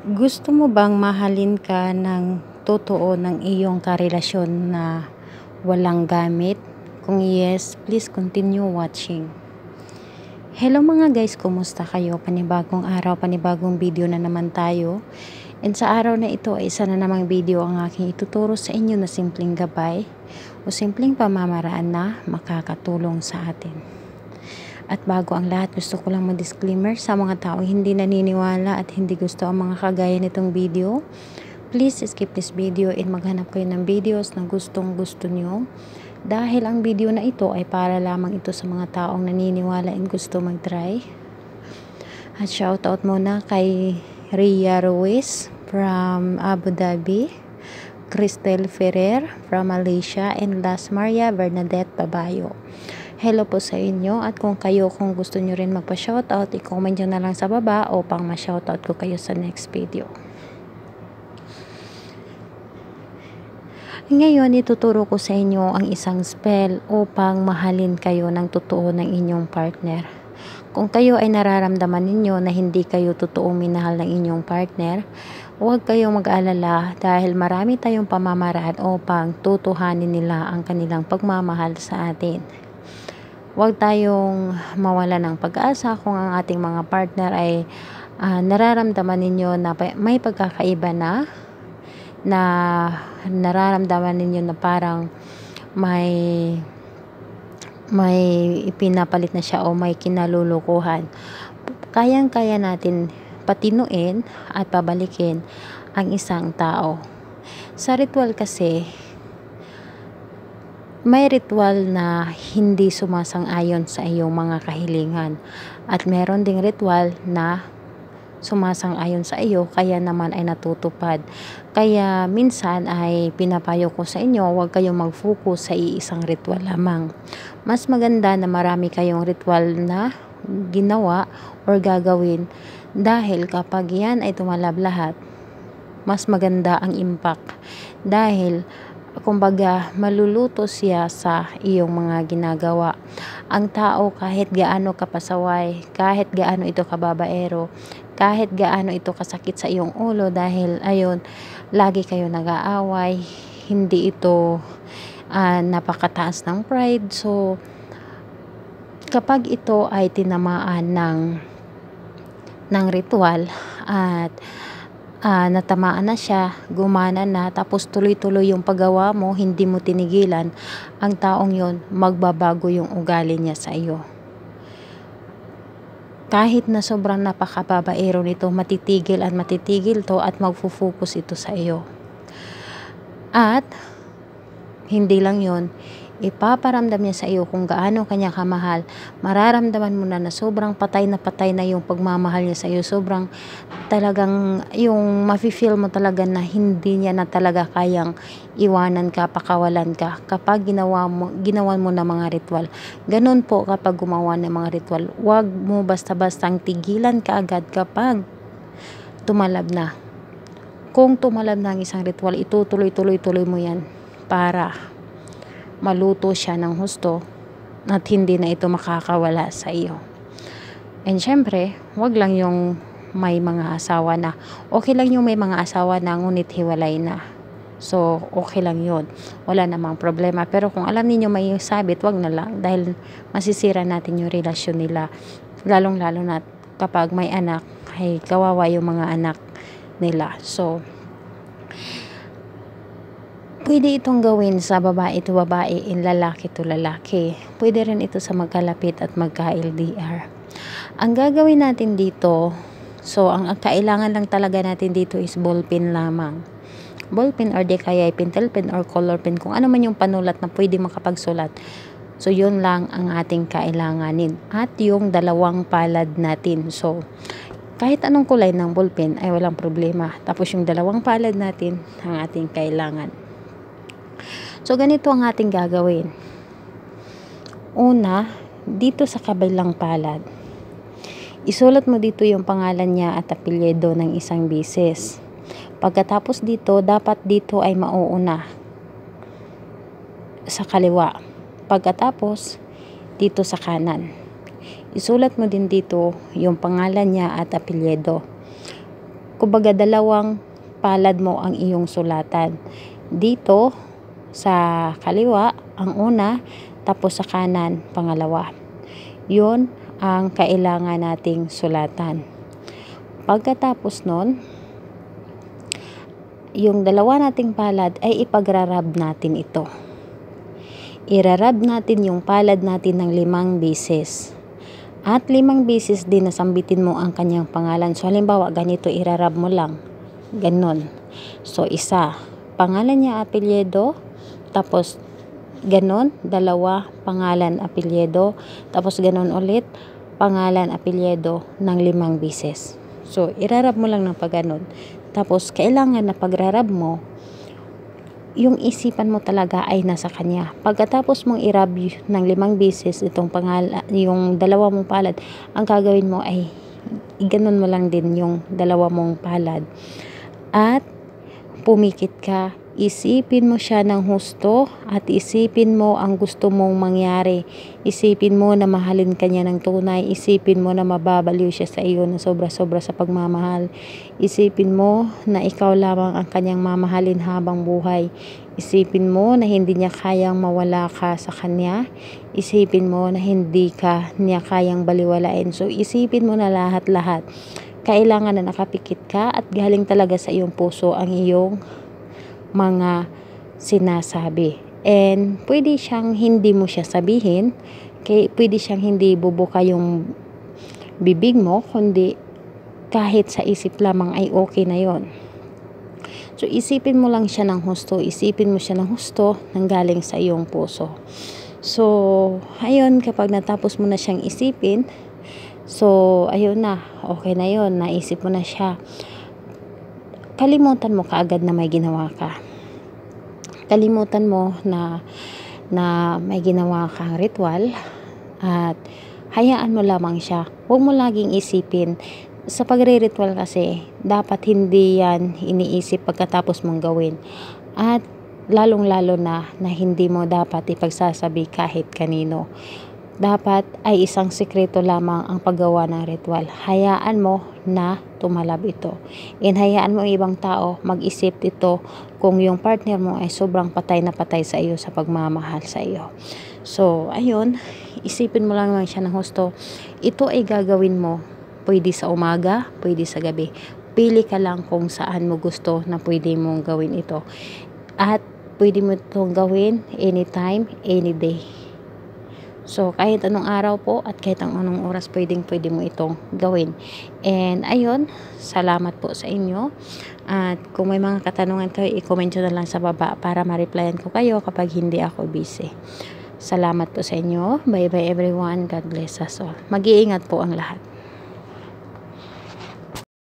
Gusto mo bang mahalin ka ng totoo ng iyong karelasyon na walang gamit? Kung yes, please continue watching. Hello mga guys, kumusta kayo? Panibagong araw, panibagong video na naman tayo. And sa araw na ito ay isa na namang video ang aking ituturo sa inyo na simpleng gabay o simpleng pamamaraan na makakatulong sa atin. At bago ang lahat, gusto ko lang mag-disclaimer sa mga taong hindi naniniwala at hindi gusto ang mga kagaya nitong video. Please skip this video and maghanap kayo ng videos na gustong gusto nyo. Dahil ang video na ito ay para lamang ito sa mga taong naniniwala and gusto mag-try. At shoutout muna kay Ria Ruiz from Abu Dhabi, Christel Ferrer from Malaysia, and last Maria Bernadette Babayo hello po sa inyo. At kung kayo, kung gusto nyo rin magpa-shoutout, i-comment nyo na lang sa baba o pang ma-shoutout ko kayo sa next video. Ngayon, ituturo ko sa inyo ang isang spell upang mahalin kayo ng totoo ng inyong partner. Kung kayo ay nararamdaman ninyo na hindi kayo totoong minahal ng inyong partner, huwag kayong mag-alala dahil marami tayong pamamaraan upang tutuhanin nila ang kanilang pagmamahal sa atin huwag tayong mawala ng pag-asa kung ang ating mga partner ay uh, nararamdaman ninyo na may pagkakaiba na na nararamdaman ninyo na parang may may ipinapalit na siya o may kinalulukuhan kayang-kaya natin patinuin at pabalikin ang isang tao sa ritual kasi may ritual na hindi sumasang-ayon sa iyong mga kahilingan at meron ding ritual na sumasang-ayon sa iyo kaya naman ay natutupad. Kaya minsan ay pinapayo ko sa inyo huwag kayong mag-focus sa iisang ritual lamang. Mas maganda na marami kayong ritual na ginawa or gagawin dahil kapag yan ay tumalab lahat, mas maganda ang impact dahil kumbaga maluluto siya sa iyong mga ginagawa. Ang tao kahit gaano kapasaway, kahit gaano ito kababaero, kahit gaano ito kasakit sa iyong ulo dahil ayun, lagi kayo nag-aaway, hindi ito uh, napakataas ng pride. So, kapag ito ay tinamaan ng ng ritual at uh, natamaan na siya, gumana na, tapos tuloy-tuloy yung paggawa mo, hindi mo tinigilan, ang taong yon magbabago yung ugali niya sa iyo. Kahit na sobrang napakababaero nito, matitigil at matitigil to at magfo-focus ito sa iyo. At, hindi lang yon ipaparamdam niya sa iyo kung gaano kanya kamahal, mararamdaman mo na na sobrang patay na patay na yung pagmamahal niya sa iyo. Sobrang talagang yung mafe-feel mo talaga na hindi niya na talaga kayang iwanan ka, pakawalan ka kapag ginawa mo, ginawan mo na mga ritual. Ganun po kapag gumawa ng mga ritual. Huwag mo basta-bastang tigilan ka agad kapag tumalab na. Kung tumalab na ang isang ritual, itutuloy-tuloy-tuloy mo yan para maluto siya ng husto at hindi na ito makakawala sa iyo. And syempre, wag lang yung may mga asawa na. Okay lang yung may mga asawa na ngunit hiwalay na. So, okay lang yun. Wala namang problema. Pero kung alam niyo may sabit, wag na lang. Dahil masisira natin yung relasyon nila. Lalong-lalo na kapag may anak, ay kawawa yung mga anak nila. So, Pwede itong gawin sa babae to babae in lalaki to lalaki. Pwede rin ito sa magkalapit at magka-LDR. Ang gagawin natin dito, so ang, ang kailangan lang talaga natin dito is ballpen lamang. Ballpen or di kaya pentel pen or color pen, kung ano man yung panulat na pwede makapagsulat. So, yun lang ang ating kailanganin. At yung dalawang palad natin. So, kahit anong kulay ng ballpen ay walang problema. Tapos yung dalawang palad natin ang ating kailangan. So, ganito ang ating gagawin. Una, dito sa kabilang palad, isulat mo dito yung pangalan niya at apelyido ng isang bisis. Pagkatapos dito, dapat dito ay mauuna sa kaliwa. Pagkatapos, dito sa kanan. Isulat mo din dito yung pangalan niya at apelyido. Kumbaga dalawang palad mo ang iyong sulatan. Dito, sa kaliwa ang una, tapos sa kanan pangalawa. Yun ang kailangan nating sulatan. Pagkatapos nun, yung dalawa nating palad ay ipagrarab natin ito. Irarab natin yung palad natin ng limang bisis. At limang bisis din nasambitin mo ang kanyang pangalan. So halimbawa ganito irarab mo lang. Ganon. So isa, pangalan niya apelyedo, tapos, ganon, dalawa, pangalan, apelyido Tapos, ganon ulit, pangalan, apelyido ng limang bises. So, irarab mo lang ng pagganon. Tapos, kailangan na pagrarab mo, yung isipan mo talaga ay nasa kanya. Pagkatapos mong irab ng limang bises itong pangalan, yung dalawa mong palad, ang gagawin mo ay ganun mo lang din yung dalawa mong palad. At pumikit ka Isipin mo siya ng husto at isipin mo ang gusto mong mangyari. Isipin mo na mahalin ka niya ng tunay. Isipin mo na mababaliw siya sa iyo na sobra-sobra sa pagmamahal. Isipin mo na ikaw lamang ang kanyang mamahalin habang buhay. Isipin mo na hindi niya kayang mawala ka sa kanya. Isipin mo na hindi ka niya kayang baliwalain. So isipin mo na lahat-lahat kailangan na nakapikit ka at galing talaga sa iyong puso ang iyong mga sinasabi. And pwede siyang hindi mo siya sabihin, kay pwede siyang hindi bubuka yung bibig mo, kundi kahit sa isip lamang ay okay na yon. So isipin mo lang siya ng husto, isipin mo siya ng husto nang galing sa iyong puso. So, ayun, kapag natapos mo na siyang isipin, so, ayun na, okay na yon naisip mo na siya kalimutan mo kaagad na may ginawa ka. Kalimutan mo na na may ginawa kang ritual at hayaan mo lamang siya. Huwag mo laging isipin sa pagre-ritual kasi dapat hindi yan iniisip pagkatapos mong gawin. At lalong-lalo na na hindi mo dapat ipagsasabi kahit kanino. Dapat ay isang sikreto lamang ang paggawa ng ritual. Hayaan mo na tumalab ito. Inhayaan mo ibang tao mag-isip ito kung yung partner mo ay sobrang patay na patay sa iyo sa pagmamahal sa iyo. So, ayun, isipin mo lang naman siya ng husto. Ito ay gagawin mo pwede sa umaga, pwede sa gabi. Pili ka lang kung saan mo gusto na pwede mong gawin ito. At pwede mo itong gawin anytime, any day So, kahit anong araw po at kahit anong oras pwedeng pwede mo itong gawin. And, ayun, salamat po sa inyo. At kung may mga katanungan kayo, i-comment na lang sa baba para ma-replyan ko kayo kapag hindi ako busy. Salamat po sa inyo. Bye-bye everyone. God bless us all. Mag-iingat po ang lahat.